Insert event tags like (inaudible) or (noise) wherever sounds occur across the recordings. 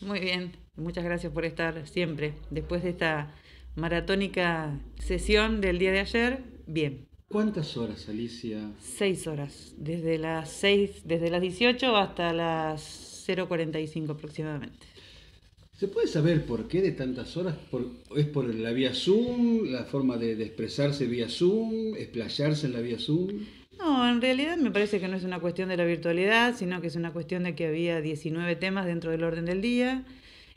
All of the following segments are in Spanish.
muy bien. Muchas gracias por estar siempre. Después de esta maratónica sesión del día de ayer, bien. ¿Cuántas horas, Alicia? Seis horas, desde las seis, desde las 18 hasta las 0.45 aproximadamente. ¿Se puede saber por qué de tantas horas? ¿Es por la vía Zoom, la forma de, expresarse vía Zoom, explayarse en la vía Zoom? No, en realidad me parece que no es una cuestión de la virtualidad, sino que es una cuestión de que había 19 temas dentro del orden del día.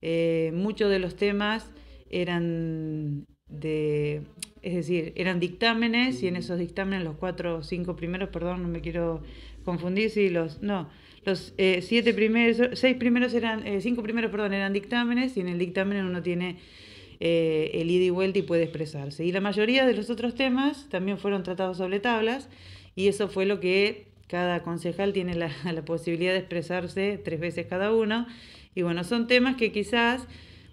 Eh, muchos de los temas eran de, es decir, eran dictámenes y en mm. esos dictámenes los cuatro o cinco primeros, perdón, no me quiero confundir, si los, no, los eh, siete primeros, seis primeros eran, eh, cinco primeros, perdón, eran dictámenes y en el dictamen uno tiene el ida y vuelta y puede expresarse. Y la mayoría de los otros temas también fueron tratados sobre tablas y eso fue lo que cada concejal tiene (laughs) la, posibilidad de expresarse tres veces cada uno. Y bueno, son temas que quizás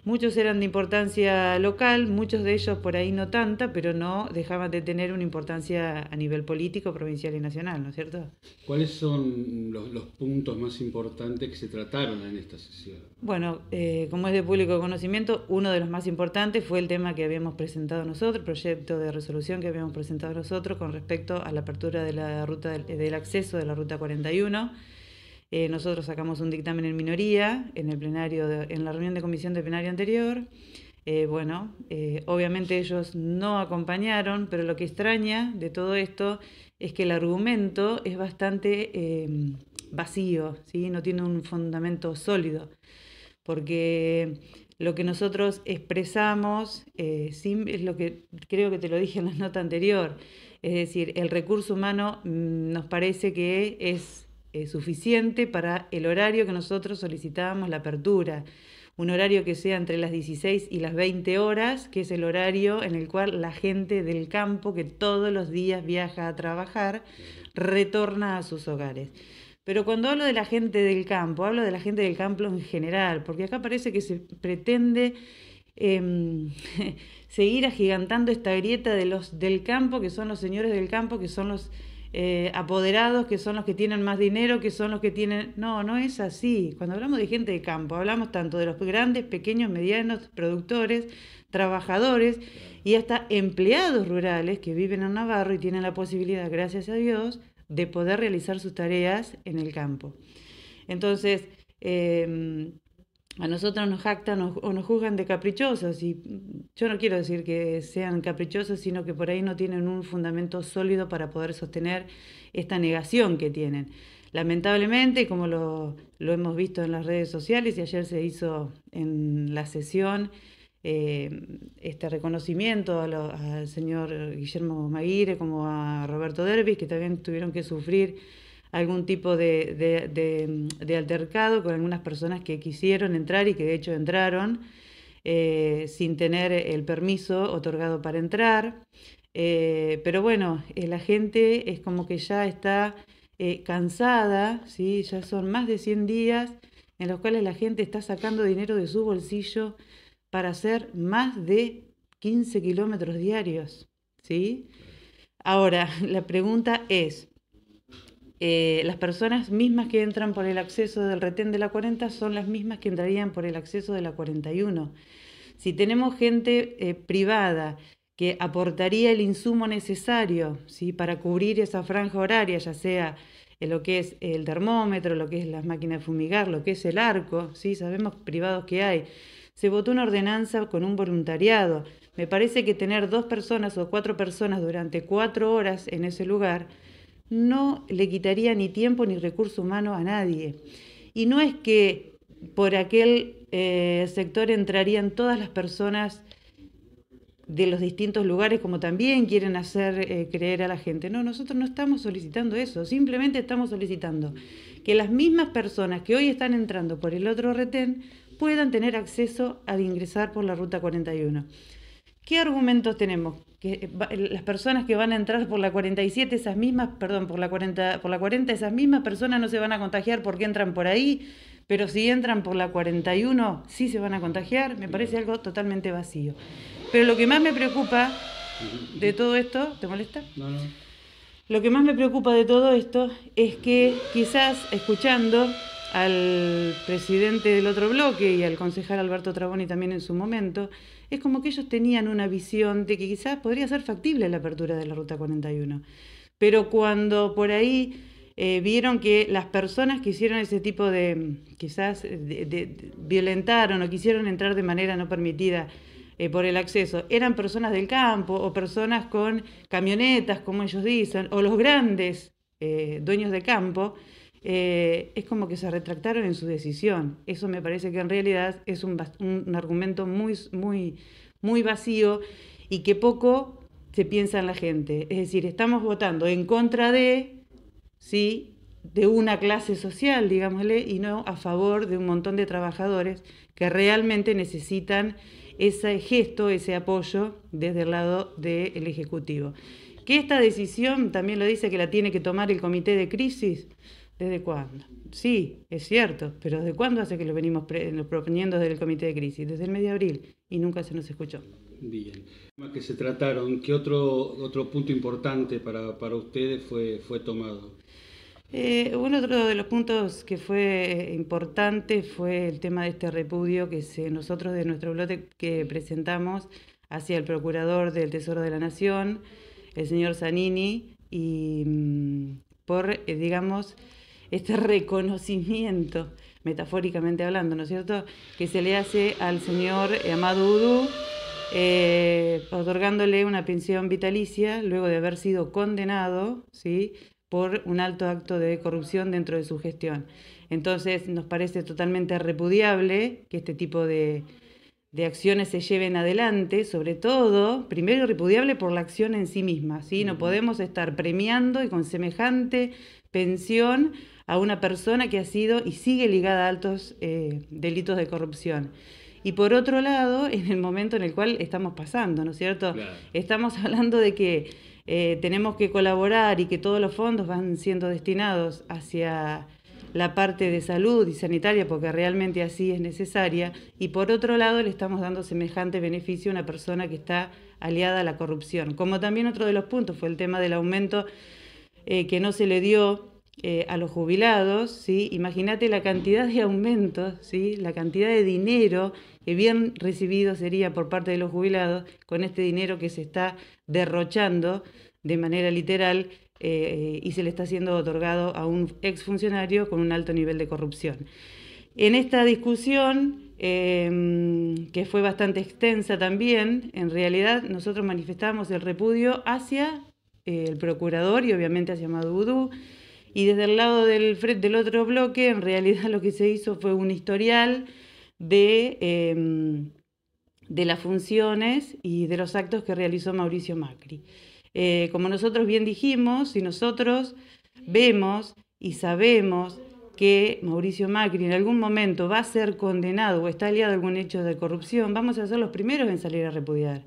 Muchos eran de importancia local, muchos de ellos por ahí no tanta, pero no dejaban de tener una importancia a nivel político, provincial y nacional, ¿no es cierto? ¿Cuáles son los, puntos más importantes que se trataron en esta sesión? Bueno, eh, como es de público conocimiento, uno de los más importantes fue el tema que habíamos presentado nosotros, el proyecto de resolución que habíamos presentado nosotros con respecto a la apertura de la ruta del, del acceso de la ruta 41 eh, nosotros sacamos un dictamen en minoría en, el plenario en la reunión de comisión del plenario anterior. Eh, bueno, eh, obviamente ellos no acompañaron, pero lo que extraña de todo esto es que el argumento es bastante vacío, ¿sí? no tiene un fundamento sólido, porque lo que nosotros expresamos es lo que creo que te lo dije en la nota anterior, es decir, el recurso humano mm, nos parece que es eh, suficiente para el horario que nosotros solicitábamos la apertura. Un horario que sea entre las 16 y las 20 horas, que es el horario en el cual la gente del campo que todos los días viaja a trabajar retorna a sus hogares. Pero cuando hablo de la gente del campo, hablo de la gente del campo en general, porque acá parece que se pretende em, (laughs) seguir agigantando esta grieta de los del campo, que son los señores del campo, que son los eh, apoderados, que son los que tienen más dinero, que son los que tienen... No, no es así. Cuando hablamos de gente de campo, hablamos tanto de los grandes, pequeños, medianos, productores, trabajadores y hasta empleados rurales que viven en Navarro y tienen la posibilidad, gracias a Dios, de poder realizar sus tareas en el campo. Entonces, em, a nosotros nos jactan o, nos juzgan de caprichosos y yo no quiero decir que sean caprichosos, sino que por ahí no tienen un fundamento sólido para poder sostener esta negación que tienen. Lamentablemente, como lo, lo hemos visto en las redes sociales y ayer se hizo en la sesión, eh, este reconocimiento al señor Guillermo Maguire como a Roberto Dervis, que también tuvieron que sufrir algún tipo de, altercado con algunas personas que quisieron entrar y que de hecho entraron eh, sin tener el permiso otorgado para entrar. Eh, pero bueno, eh, la gente es como que ya está cansada, ¿sí? ya son más de 100 días en los cuales la gente está sacando dinero de su bolsillo para hacer más de 15 kilómetros diarios. ¿sí? Ahora, (laughs) la pregunta es, eh, las personas mismas que entran por el acceso del retén de la 40 son las mismas que entrarían por el acceso de la 41. Si tenemos gente eh, privada que aportaría el insumo necesario para cubrir esa franja horaria, ya sea lo que es el termómetro, lo que es las máquinas de fumigar, lo que es el arco, ¿sí? sabemos privados que hay. Se votó una ordenanza con un voluntariado. Me parece que tener dos personas o cuatro personas durante cuatro horas en ese lugar no le quitaría ni tiempo ni recurso humano a nadie. Y no es que por aquel eh, sector entrarían todas las personas de los distintos lugares, como también quieren hacer eh, creer a la gente. No, nosotros no estamos solicitando eso, simplemente estamos solicitando que las mismas personas que hoy están entrando por el otro retén puedan tener acceso al ingresar por la Ruta 41. ¿Qué argumentos tenemos? Que eh, las personas que van a entrar por la 47, esas mismas, perdón, por la 40, por la 40, esas mismas personas no se van a contagiar porque entran por ahí, pero si entran por la 41, sí se van a contagiar. Me parece algo totalmente vacío. Pero lo que más me preocupa de todo esto, ¿te molesta? No, no. Lo que más me preocupa de todo esto es que quizás escuchando al presidente del otro bloque y al concejal Alberto Traboni también en su momento, es como que ellos tenían una visión de que quizás podría ser factible la apertura de la Ruta 41. Pero cuando por ahí eh, vieron que las personas que hicieron ese tipo de, quizás, eh, violentaron o quisieron entrar de manera no permitida eh, por el acceso, eran personas del campo o personas con camionetas, como ellos dicen, o los grandes dueños de campo, eh, es como que se retractaron en su decisión. Eso me parece que en realidad es un, argumento muy, muy, muy vacío y que poco se piensa en la gente. Es decir, estamos votando en contra de, ¿sí? de una clase social, digámosle, y no a favor de un montón de trabajadores que realmente necesitan ese gesto, ese apoyo desde el lado del Ejecutivo. Que esta decisión también lo dice que la tiene que tomar el Comité de Crisis, ¿Desde cuándo? Sí, es cierto, pero ¿desde cuándo hace que lo venimos proponiendo desde el Comité de Crisis? Desde el mes de abril y nunca se nos escuchó. Bien. que se trataron, ¿qué otro, otro punto importante para, para ustedes fue, fue tomado? Eh, uno de los puntos que fue eh, importante fue el tema de este repudio que se, nosotros de nuestro bloque que presentamos hacia el Procurador del Tesoro de la Nación, el señor Zanini, y mm, por, eh, digamos, este reconocimiento, metafóricamente hablando, ¿no es cierto?, que se le hace al señor Amado eh, otorgándole una pensión vitalicia luego de haber sido condenado, ¿sí?, por un alto acto de corrupción dentro de su gestión. Entonces nos parece totalmente repudiable que este tipo de, de acciones se lleven adelante, sobre todo, primero repudiable por la acción en sí misma, ¿sí? No podemos estar premiando y con semejante pensión a una persona que ha sido y sigue ligada a altos eh, delitos de corrupción. Y por otro lado, en el momento en el cual estamos pasando, ¿no es cierto? Estamos hablando de que eh, tenemos que colaborar y que todos los fondos van siendo destinados hacia la parte de salud y sanitaria, porque realmente así es necesaria, y por otro lado le estamos dando semejante beneficio a una persona que está aliada a la corrupción. Como también otro de los puntos fue el tema del aumento eh, que no se le dio eh, a los jubilados, ¿sí? imagínate la cantidad de aumentos, ¿sí? la cantidad de dinero que bien recibido sería por parte de los jubilados con este dinero que se está derrochando de manera literal eh, y se le está siendo otorgado a un exfuncionario con un alto nivel de corrupción. En esta discusión, em, que fue bastante extensa también, en realidad nosotros manifestamos el repudio hacia eh, el procurador y obviamente hacia Maduro y desde el lado del, del otro bloque, en realidad (laughs) lo que se hizo fue un historial de, em, de las funciones y de los actos que realizó Mauricio Macri. Eh, como nosotros bien dijimos, si nosotros vemos y sabemos que Mauricio Macri en algún momento va a ser condenado o está aliado a algún hecho de corrupción, vamos a ser los primeros en salir a repudiar,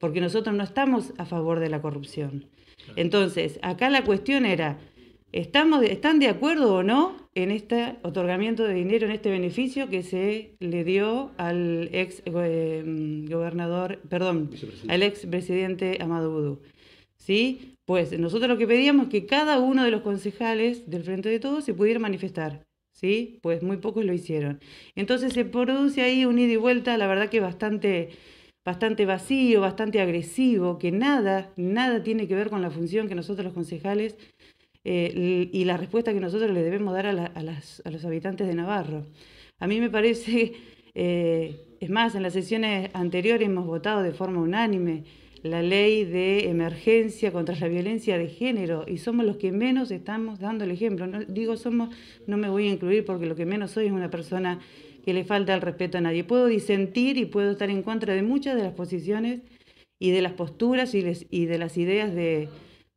porque nosotros no estamos a favor de la corrupción. Entonces, acá la cuestión era, ¿Estamos, ¿Están de acuerdo o no en este otorgamiento de dinero, en este beneficio que se le dio al ex eh, gobernador, perdón, al ex presidente Amado ¿Sí? Pues nosotros lo que pedíamos es que cada uno de los concejales del Frente de Todos se pudiera manifestar. ¿Sí? Pues muy pocos lo hicieron. Entonces se produce ahí un ida y vuelta, la verdad que bastante bastante vacío, bastante agresivo, que nada, nada tiene que ver con la función que nosotros los concejales eh, y la respuesta que nosotros le debemos dar a, los habitantes de Navarro. A mí me parece, (laughs) eh, es más, en las sesiones anteriores hemos votado de forma unánime la ley de emergencia contra la violencia de género y somos los que menos estamos dando el ejemplo. No, digo somos, no me voy a incluir porque lo que menos soy es una persona que le falta el respeto a nadie. Puedo disentir y puedo estar en contra de muchas de las posiciones y de las posturas y de las ideas de,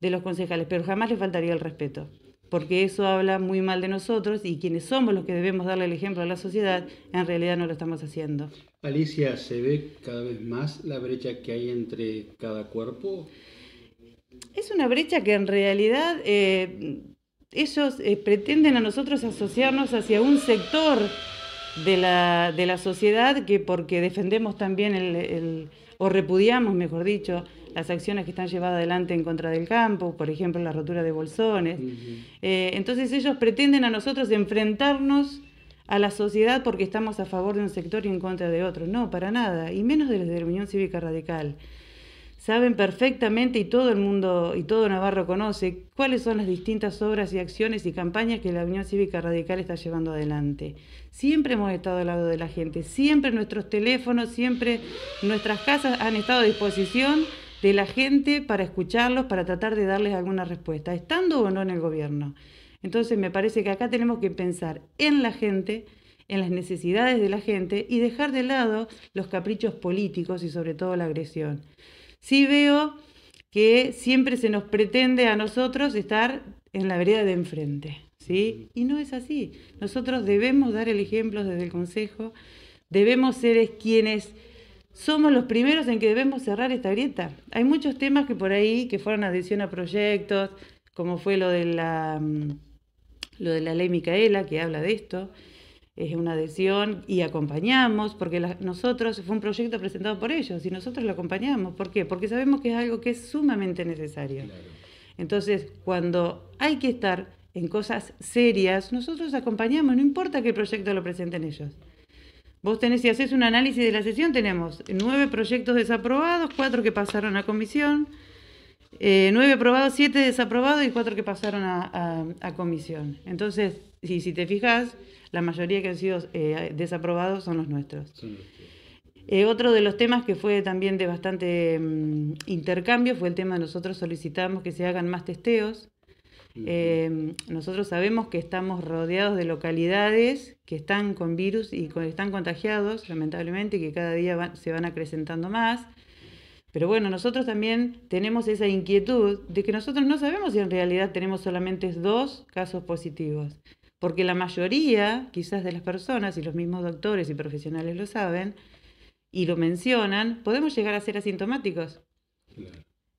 de los concejales, pero jamás les faltaría el respeto, porque eso habla muy mal de nosotros y quienes somos los que debemos darle el ejemplo a la sociedad, en realidad no lo estamos haciendo. Alicia, ¿se ve cada vez más la brecha que hay entre cada cuerpo? Es una brecha que en realidad eh, ellos eh, pretenden a nosotros asociarnos hacia un sector de la, de la sociedad que porque defendemos también el, o repudiamos, mejor dicho, las acciones que están llevadas adelante en contra del campo, por ejemplo, la rotura de bolsones. Eh, entonces ellos pretenden a nosotros enfrentarnos a la sociedad porque estamos a favor de un sector y en contra de otro. No, para nada, y menos de la Unión Cívica Radical saben perfectamente y todo el mundo y todo Navarro conoce cuáles son las distintas obras y acciones y campañas que la Unión Cívica Radical está llevando adelante. Siempre hemos estado al lado de la gente, siempre nuestros teléfonos, siempre nuestras casas han estado a disposición de la gente para escucharlos, para tratar de darles alguna respuesta, estando o no en el gobierno. Entonces me parece que acá tenemos que pensar en la gente, en las necesidades de la gente y dejar de lado los caprichos políticos y sobre todo la agresión. Sí veo que siempre se nos pretende a nosotros estar en la vereda de enfrente, ¿sí? Y no es así. Nosotros debemos dar el ejemplo desde el Consejo, debemos ser quienes somos los primeros en que debemos cerrar esta grieta. Hay muchos temas que por ahí, que fueron adición a proyectos, como fue lo de la, mm, lo de la ley Micaela, que habla de esto, es una adhesión y acompañamos, porque nosotros, fue un proyecto presentado por ellos y nosotros lo acompañamos. ¿Por qué? Porque sabemos que es algo que es sumamente necesario. Entonces, cuando hay que estar en cosas serias, nosotros acompañamos, no importa qué proyecto lo presenten ellos. Vos tenés, si haces un análisis de la sesión, tenemos nueve proyectos desaprobados, cuatro que pasaron a comisión, eh, nueve aprobados, siete desaprobados y cuatro que pasaron a, a, a comisión. Entonces, si, si te fijas, la mayoría que han sido eh, desaprobados son los nuestros. Eh, otro de los temas que fue también de bastante mm, intercambio fue el tema de nosotros solicitamos que se hagan más testeos. Em, nosotros sabemos que estamos rodeados de localidades que están con virus y con, están contagiados, lamentablemente, y que cada día se van acrecentando más. Pero bueno, nosotros también tenemos esa inquietud de que nosotros no sabemos si en realidad tenemos solamente dos casos positivos. Porque la mayoría, quizás, de las personas, y los mismos doctores y profesionales lo saben, y lo mencionan, podemos llegar a ser asintomáticos.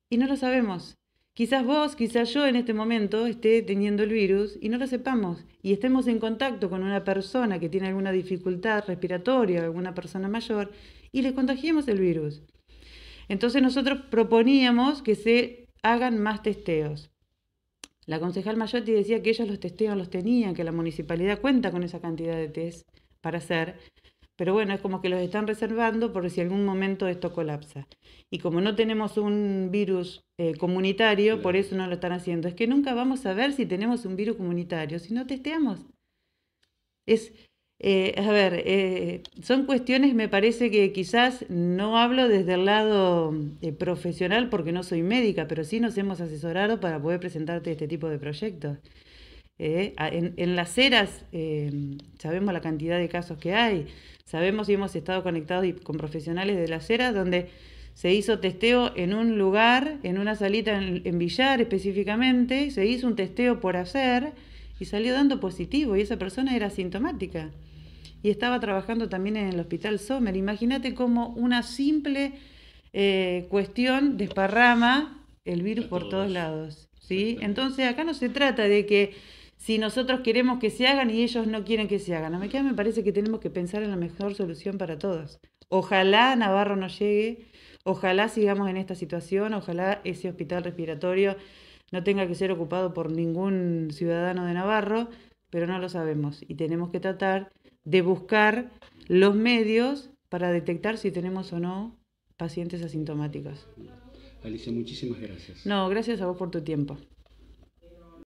Y no lo sabemos. Quizás vos, quizás yo en este momento esté teniendo el virus y no lo sepamos y estemos en contacto con una persona que tiene alguna dificultad respiratoria, alguna persona mayor, y le contagiemos el virus. Entonces nosotros proponíamos que se hagan más testeos. La concejal Mayotti decía que ellos los testeos los tenían, que la municipalidad cuenta con esa cantidad de test para hacer, pero bueno, es como que los están reservando por si algún momento esto colapsa. Y como no tenemos un virus eh, comunitario, por eso no lo están haciendo. Es que nunca vamos a ver si tenemos un virus comunitario, si no testeamos. Es, eh, a ver, eh, son cuestiones, me parece que quizás no hablo desde el lado eh, profesional porque no soy médica, pero sí nos hemos asesorado para poder presentarte este tipo de proyectos. En, las eras em, sabemos la cantidad de casos que hay, sabemos y hemos estado conectados con profesionales de las eras donde se hizo testeo en un lugar, en una salita en, en Villar específicamente, se hizo un testeo por hacer y salió dando positivo y esa persona era asintomática y estaba trabajando también en el Hospital Sommer. Imagínate cómo una simple eh, cuestión desparrama el virus por todos lados. ¿sí? Entonces acá no se trata de que si nosotros queremos que se hagan y ellos no quieren que se hagan. A mí me parece que tenemos que pensar en la mejor solución para todos. Ojalá Navarro no llegue, ojalá sigamos en esta situación, ojalá ese hospital respiratorio no tenga que ser ocupado por ningún ciudadano de Navarro, pero no lo sabemos y tenemos que tratar de buscar los medios para detectar si tenemos o no pacientes asintomáticos. Alicia, muchísimas gracias. No, gracias a vos por tu tiempo.